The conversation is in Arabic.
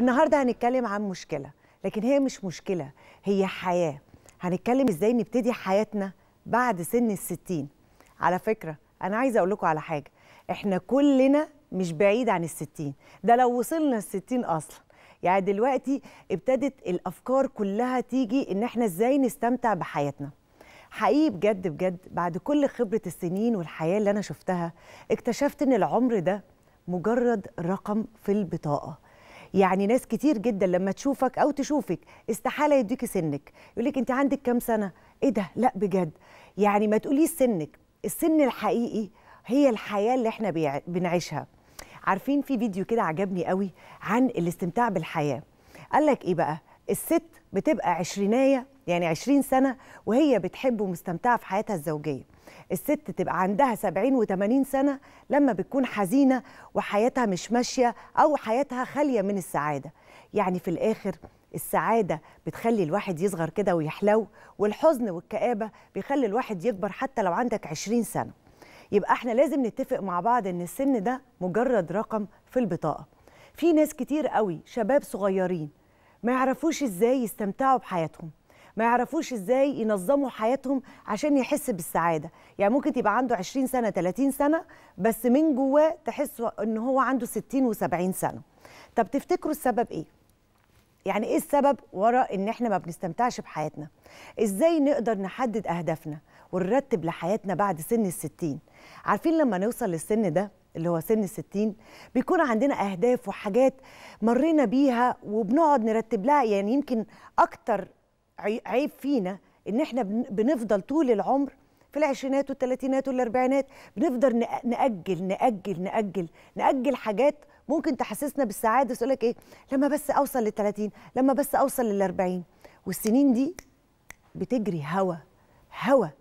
النهارده هنتكلم عن مشكله لكن هي مش مشكله هي حياه هنتكلم ازاي نبتدي حياتنا بعد سن الستين على فكره انا عايزه اقول لكم على حاجه احنا كلنا مش بعيد عن الستين ده لو وصلنا الستين اصلا يعني دلوقتي ابتدت الافكار كلها تيجي ان احنا ازاي نستمتع بحياتنا حقيقي بجد بجد بعد كل خبره السنين والحياه اللي انا شفتها اكتشفت ان العمر ده مجرد رقم في البطاقه يعني ناس كتير جدا لما تشوفك او تشوفك استحاله يديكي سنك يقول لك انت عندك كام سنه ايه ده لا بجد يعني ما تقوليش سنك السن الحقيقي هي الحياه اللي احنا بنعيشها عارفين في فيديو كده عجبني قوي عن الاستمتاع بالحياه قال لك ايه بقى الست بتبقى عشرينيه يعني 20 سنة وهي بتحب ومستمتعة في حياتها الزوجية الست تبقى عندها 70 و80 سنة لما بتكون حزينة وحياتها مش ماشية أو حياتها خالية من السعادة يعني في الآخر السعادة بتخلي الواحد يصغر كده ويحلو والحزن والكآبة بيخلي الواحد يكبر حتى لو عندك 20 سنة يبقى احنا لازم نتفق مع بعض ان السن ده مجرد رقم في البطاقة في ناس كتير قوي شباب صغيرين ما يعرفوش ازاي يستمتعوا بحياتهم ما يعرفوش ازاي ينظموا حياتهم عشان يحس بالسعاده يعني ممكن تبقى عنده 20 سنه 30 سنه بس من جواه تحس ان هو عنده 60 و70 سنه طب تفتكروا السبب ايه يعني ايه السبب وراء ان احنا ما بنستمتعش بحياتنا ازاي نقدر نحدد اهدافنا ونرتب لحياتنا بعد سن الستين عارفين لما نوصل للسن ده اللي هو سن الستين بيكون عندنا أهداف وحاجات مرينا بيها وبنقعد نرتب لها يعني يمكن أكتر عيب فينا ان احنا بنفضل طول العمر في العشرينات والثلاثينات والاربعينات بنفضل نأجل نأجل نأجل نأجل حاجات ممكن تحسسنا بالسعاده بس لك ايه لما بس اوصل لل 30 لما بس اوصل لل 40 والسنين دي بتجري هوا هوا